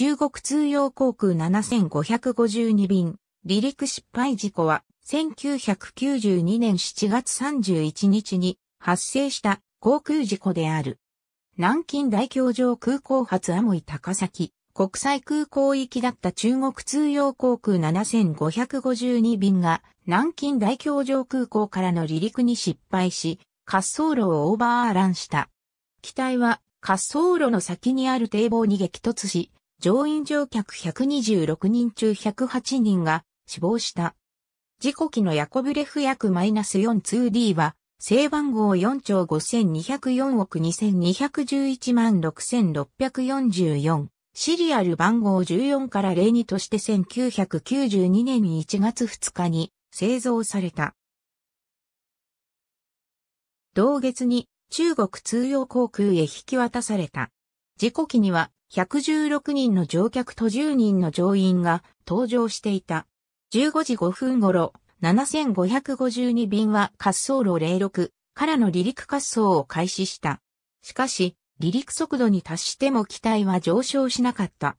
中国通用航空7552便、離陸失敗事故は、1992年7月31日に発生した航空事故である。南京大橋上空港発アモイ高崎国際空港行きだった中国通用航空7552便が南京大橋上空港からの離陸に失敗し、滑走路をオーバーランした。機体は滑走路の先にある堤防に激突し、乗員乗客126人中108人が死亡した。事故機のヤコブレフ約 -42D は、正番号4兆5204億2211万6644、シリアル番号14から02として1992年1月2日に製造された。同月に中国通用航空へ引き渡された。事故機には116人の乗客と10人の乗員が搭乗していた。15時5分頃、7552便は滑走路06からの離陸滑走を開始した。しかし、離陸速度に達しても機体は上昇しなかった。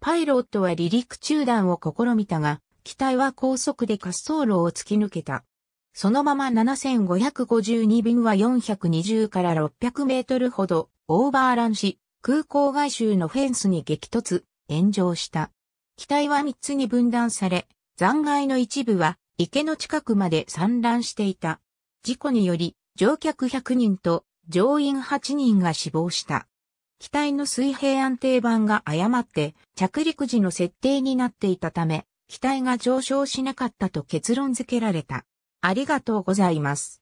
パイロットは離陸中断を試みたが、機体は高速で滑走路を突き抜けた。そのまま7552便は420から600メートルほどオーバーランし、空港外周のフェンスに激突、炎上した。機体は3つに分断され、残骸の一部は池の近くまで散乱していた。事故により、乗客100人と乗員8人が死亡した。機体の水平安定板が誤って着陸時の設定になっていたため、機体が上昇しなかったと結論付けられた。ありがとうございます。